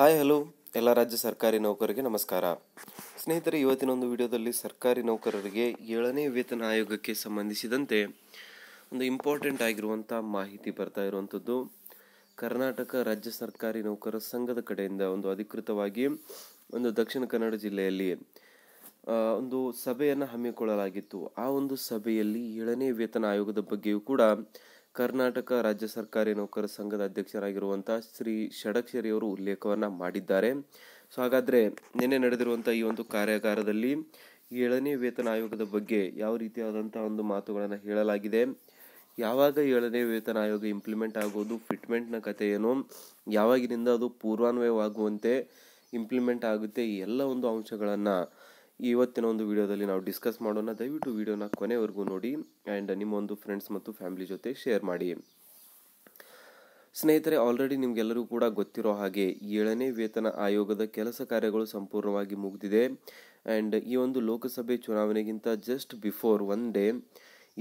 hi hello ಎಲ್ಲ ರಾಜ್ಯ ಸರ್ಕಾರಿ ನೌಕರರಿಗೆ ನಮಸ್ಕಾರ ಸ್ನೇಹಿತರೆ ಇವತ್ತಿನ ಒಂದು ವಿಡಿಯೋದಲ್ಲಿ ಸರ್ಕಾರಿ ನೌಕರರಿಗೆ ಏಳನೇ ವೇತನ ಆಯೋಗಕ್ಕೆ ಸಂಬಂಧಿಸಿದಂತೆ ಒಂದು ಇಂಪಾರ್ಟೆಂಟ್ ಆಗಿರುವಂಥ ಮಾಹಿತಿ ಬರ್ತಾ ಇರುವಂಥದ್ದು ಕರ್ನಾಟಕ ರಾಜ್ಯ ಸರ್ಕಾರಿ ನೌಕರ ಸಂಘದ ಕಡೆಯಿಂದ ಒಂದು ಅಧಿಕೃತವಾಗಿ ಒಂದು ದಕ್ಷಿಣ ಕನ್ನಡ ಜಿಲ್ಲೆಯಲ್ಲಿ ಒಂದು ಸಭೆಯನ್ನು ಹಮ್ಮಿಕೊಳ್ಳಲಾಗಿತ್ತು ಆ ಒಂದು ಸಭೆಯಲ್ಲಿ ಏಳನೇ ವೇತನ ಆಯೋಗದ ಬಗ್ಗೆಯೂ ಕೂಡ ಕರ್ನಾಟಕ ರಾಜ್ಯ ಸರ್ಕಾರಿ ನೌಕರ ಸಂಘದ ಅಧ್ಯಕ್ಷರಾಗಿರುವಂಥ ಶ್ರೀ ಷಡಕ್ಷರಿಯವರು ಉಲ್ಲೇಖವನ್ನು ಮಾಡಿದ್ದಾರೆ ಸೊ ಹಾಗಾದರೆ ನಿನ್ನೆ ನಡೆದಿರುವಂಥ ಈ ಒಂದು ಕಾರ್ಯಾಗಾರದಲ್ಲಿ ಏಳನೇ ವೇತನ ಆಯೋಗದ ಬಗ್ಗೆ ಯಾವ ರೀತಿಯಾದಂಥ ಒಂದು ಮಾತುಗಳನ್ನು ಹೇಳಲಾಗಿದೆ ಯಾವಾಗ ಏಳನೇ ವೇತನ ಆಯೋಗ ಇಂಪ್ಲಿಮೆಂಟ್ ಆಗೋದು ಫಿಟ್ಮೆಂಟ್ನ ಕಥೆ ಏನು ಯಾವಾಗಿನಿಂದ ಅದು ಪೂರ್ವಾನ್ವಯವಾಗುವಂತೆ ಇಂಪ್ಲಿಮೆಂಟ್ ಆಗುತ್ತೆ ಈ ಎಲ್ಲ ಒಂದು ಅಂಶಗಳನ್ನು ಇವತ್ತಿನ ಒಂದು ವಿಡಿಯೋದಲ್ಲಿ ನಾವು ಡಿಸ್ಕಸ್ ಮಾಡೋಣ ದಯವಿಟ್ಟು ವಿಡಿಯೋನ ಕೊನೆವರೆಗೂ ನೋಡಿ ಆ್ಯಂಡ್ ನಿಮ್ಮೊಂದು ಫ್ರೆಂಡ್ಸ್ ಮತ್ತು ಫ್ಯಾಮಿಲಿ ಜೊತೆ ಶೇರ್ ಮಾಡಿ ಸ್ನೇಹಿತರೆ ಆಲ್ರೆಡಿ ನಿಮಗೆಲ್ಲರೂ ಕೂಡ ಗೊತ್ತಿರೋ ಹಾಗೆ ಏಳನೇ ವೇತನ ಆಯೋಗದ ಕೆಲಸ ಕಾರ್ಯಗಳು ಸಂಪೂರ್ಣವಾಗಿ ಮುಗಿದಿದೆ ಆ್ಯಂಡ್ ಈ ಒಂದು ಲೋಕಸಭೆ ಚುನಾವಣೆಗಿಂತ ಜಸ್ಟ್ ಬಿಫೋರ್ ಒನ್ ಡೇ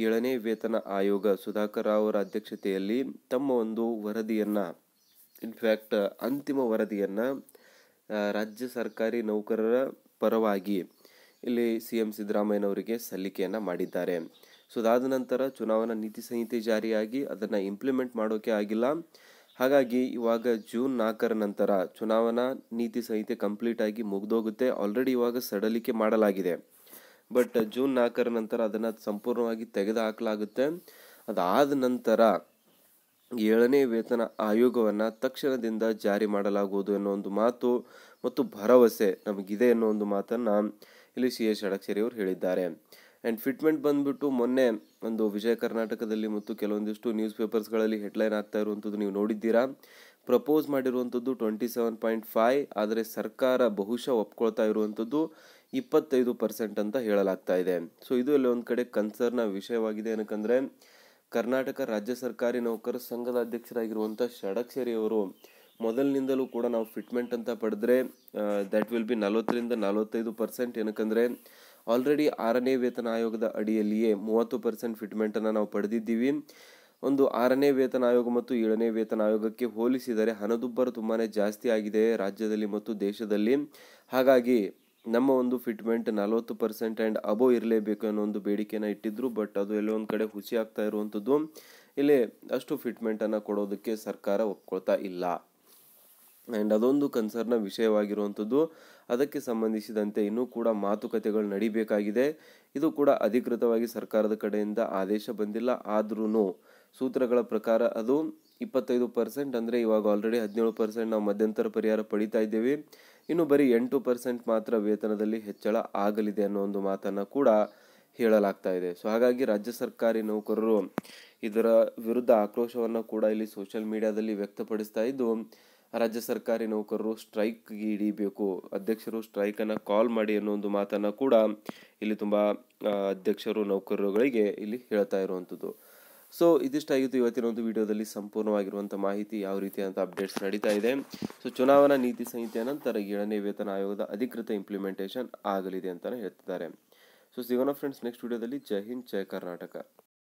ಏಳನೇ ವೇತನ ಆಯೋಗ ಸುಧಾಕರ್ ರಾವ್ ಅವರ ಅಧ್ಯಕ್ಷತೆಯಲ್ಲಿ ತಮ್ಮ ಒಂದು ವರದಿಯನ್ನು ಇನ್ಫ್ಯಾಕ್ಟ್ ಅಂತಿಮ ವರದಿಯನ್ನು ರಾಜ್ಯ ಸರ್ಕಾರಿ ನೌಕರರ ಪರವಾಗಿ ಇಲ್ಲಿ ಸಿ ಎಂ ಸಿದ್ದರಾಮಯ್ಯನವರಿಗೆ ಸಲ್ಲಿಕೆಯನ್ನು ಮಾಡಿದ್ದಾರೆ ಸೊ ಅದಾದ ನಂತರ ಚುನಾವಣಾ ನೀತಿ ಸಂಹಿತೆ ಜಾರಿಯಾಗಿ ಅದನ್ನು ಇಂಪ್ಲಿಮೆಂಟ್ ಮಾಡೋಕೆ ಆಗಿಲ್ಲ ಹಾಗಾಗಿ ಇವಾಗ ಜೂನ್ ನಾಲ್ಕರ ನಂತರ ಚುನಾವಣಾ ನೀತಿ ಸಂಹಿತೆ ಕಂಪ್ಲೀಟ್ ಆಗಿ ಮುಗಿದೋಗುತ್ತೆ ಆಲ್ರೆಡಿ ಇವಾಗ ಸಡಲಿಕೆ ಮಾಡಲಾಗಿದೆ ಬಟ್ ಜೂನ್ ನಾಲ್ಕರ ನಂತರ ಅದನ್ನು ಸಂಪೂರ್ಣವಾಗಿ ತೆಗೆದುಹಾಕಲಾಗುತ್ತೆ ಅದಾದ ನಂತರ ಏಳನೇ ವೇತನ ಆಯೋಗವನ್ನು ತಕ್ಷಣದಿಂದ ಜಾರಿ ಮಾಡಲಾಗುವುದು ಎನ್ನುವ ಒಂದು ಮಾತು ಮತ್ತು ಭರವಸೆ ನಮಗಿದೆ ಅನ್ನೋ ಒಂದು ಮಾತನ್ನು ಇಲ್ಲಿ ಸಿ ಎಸ್ ಅಡಕ್ಷೇರಿ ಅವರು ಹೇಳಿದ್ದಾರೆ ಆ್ಯಂಡ್ ಫಿಟ್ಮೆಂಟ್ ಬಂದ್ಬಿಟ್ಟು ಮೊನ್ನೆ ಒಂದು ವಿಜಯ ಕರ್ನಾಟಕದಲ್ಲಿ ಮತ್ತು ಕೆಲವೊಂದಿಷ್ಟು ನ್ಯೂಸ್ ಪೇಪರ್ಸ್ಗಳಲ್ಲಿ ಹೆಡ್ಲೈನ್ ಆಗ್ತಾ ಇರುವಂಥದ್ದು ನೀವು ನೋಡಿದ್ದೀರಾ ಪ್ರಪೋಸ್ ಮಾಡಿರುವಂಥದ್ದು ಟ್ವೆಂಟಿ ಸೆವೆನ್ ಪಾಯಿಂಟ್ ಫೈವ್ ಆದರೆ ಸರ್ಕಾರ ಬಹುಶಃ ಒಪ್ಕೊಳ್ತಾ ಇರುವಂಥದ್ದು ಇಪ್ಪತ್ತೈದು ಪರ್ಸೆಂಟ್ ಅಂತ ಹೇಳಲಾಗ್ತಾ ಇದೆ ಸೊ ಇದು ಎಲ್ಲ ಕಡೆ ಕನ್ಸರ್ನ ವಿಷಯವಾಗಿದೆ ಏನಕ್ಕಂದರೆ ಕರ್ನಾಟಕ ರಾಜ್ಯ ಸರ್ಕಾರಿ ನೌಕರರ ಸಂಘದ ಅಧ್ಯಕ್ಷರಾಗಿರುವಂಥ ಅವರು ಮೊದಲಿನಿಂದಲೂ ಕೂಡ ನಾವು ಫಿಟ್ಮೆಂಟ್ ಅಂತ ಪಡೆದ್ರೆ ದ್ಯಾಟ್ ವಿಲ್ ಬಿ ನಲವತ್ತರಿಂದ ನಲವತ್ತೈದು ಪರ್ಸೆಂಟ್ ಏನಕ್ಕಂದರೆ ಆಲ್ರೆಡಿ ಆರನೇ ವೇತನ ಆಯೋಗದ ಅಡಿಯಲ್ಲಿಯೇ ಮೂವತ್ತು ಪರ್ಸೆಂಟ್ ಫಿಟ್ಮೆಂಟನ್ನು ನಾವು ಪಡೆದಿದ್ದೀವಿ ಒಂದು ಆರನೇ ವೇತನ ಆಯೋಗ ಮತ್ತು ಏಳನೇ ವೇತನ ಆಯೋಗಕ್ಕೆ ಹೋಲಿಸಿದರೆ ಹಣದುಬ್ಬರ ತುಂಬಾ ಜಾಸ್ತಿ ಆಗಿದೆ ರಾಜ್ಯದಲ್ಲಿ ಮತ್ತು ದೇಶದಲ್ಲಿ ಹಾಗಾಗಿ ನಮ್ಮ ಒಂದು ಫಿಟ್ಮೆಂಟ್ ನಲವತ್ತು ಪರ್ಸೆಂಟ್ ಆ್ಯಂಡ್ ಅಬೋ ಇರಲೇಬೇಕು ಅನ್ನೋ ಒಂದು ಬೇಡಿಕೆನ ಇಟ್ಟಿದ್ರು ಬಟ್ ಅದು ಎಲ್ಲೋ ಒಂದು ಕಡೆ ಹುಸಿ ಆಗ್ತಾ ಇರುವಂಥದ್ದು ಇಲ್ಲಿ ಅಷ್ಟು ಫಿಟ್ಮೆಂಟನ್ನು ಕೊಡೋದಕ್ಕೆ ಸರ್ಕಾರ ಒಪ್ಕೊಳ್ತಾ ಇಲ್ಲ ಆ್ಯಂಡ್ ಅದೊಂದು ಕನ್ಸರ್ನ ವಿಷಯವಾಗಿರುವಂಥದ್ದು ಅದಕ್ಕೆ ಸಂಬಂಧಿಸಿದಂತೆ ಇನ್ನೂ ಕೂಡ ಮಾತುಕತೆಗಳು ನಡಿಬೇಕಾಗಿದೆ ಇದು ಕೂಡ ಅಧಿಕೃತವಾಗಿ ಸರ್ಕಾರದ ಕಡೆಯಿಂದ ಆದೇಶ ಬಂದಿಲ್ಲ ಆದ್ರೂ ಸೂತ್ರಗಳ ಪ್ರಕಾರ ಅದು ಇಪ್ಪತ್ತೈದು ಪರ್ಸೆಂಟ್ ಅಂದರೆ ಇವಾಗ ಆಲ್ರೆಡಿ ಹದಿನೇಳು ಪರ್ಸೆಂಟ್ ನಾವು ಮಧ್ಯಂತರ ಪರಿಹಾರ ಪಡಿತಾ ಇದ್ದೇವೆ ಇನ್ನು ಬರೀ ಎಂಟು ಪರ್ಸೆಂಟ್ ಮಾತ್ರ ವೇತನದಲ್ಲಿ ಹೆಚ್ಚಳ ಆಗಲಿದೆ ಅನ್ನೋ ಒಂದು ಮಾತನ್ನು ಕೂಡ ಹೇಳಲಾಗ್ತಾ ಇದೆ ಸೊ ಹಾಗಾಗಿ ರಾಜ್ಯ ಸರ್ಕಾರಿ ನೌಕರರು ಇದರ ವಿರುದ್ಧ ಆಕ್ರೋಶವನ್ನು ಕೂಡ ಇಲ್ಲಿ ಸೋಷಿಯಲ್ ಮೀಡಿಯಾದಲ್ಲಿ ವ್ಯಕ್ತಪಡಿಸ್ತಾ ಇದ್ದು ರಾಜ್ಯ ಸರ್ಕಾರಿ ನೌಕರರು ಸ್ಟ್ರೈಕ್ಗೆ ಹಿಡಿಬೇಕು ಅಧ್ಯಕ್ಷರು ಸ್ಟ್ರೈಕನ್ನು ಕಾಲ್ ಮಾಡಿ ಅನ್ನೋ ಒಂದು ಮಾತನ್ನು ಕೂಡ ಇಲ್ಲಿ ತುಂಬ ಅಧ್ಯಕ್ಷರು ನೌಕರರುಗಳಿಗೆ ಇಲ್ಲಿ ಹೇಳ್ತಾ ಇರುವಂಥದ್ದು ಸೊ ಇದಿಷ್ಟಾಗಿತ್ತು ಇವತ್ತಿನ ಒಂದು ವಿಡಿಯೋದಲ್ಲಿ ಸಂಪೂರ್ಣವಾಗಿರುವಂಥ ಮಾಹಿತಿ ಯಾವ ರೀತಿಯಾದಂಥ ಅಪ್ಡೇಟ್ಸ್ ನಡೀತಾ ಇದೆ ಸೊ ಚುನಾವಣಾ ನೀತಿ ಸಂಹಿತೆಯ ನಂತರ ಏಳನೇ ವೇತನ ಆಯೋಗದ ಅಧಿಕೃತ ಇಂಪ್ಲಿಮೆಂಟೇಷನ್ ಆಗಲಿದೆ ಅಂತಲೇ ಹೇಳ್ತಿದ್ದಾರೆ ಸೊ ಸಿಗೋಣ ಫ್ರೆಂಡ್ಸ್ ನೆಕ್ಸ್ಟ್ ವಿಡಿಯೋದಲ್ಲಿ ಜೈ ಹಿಂದ್ ಜೈ ಕರ್ನಾಟಕ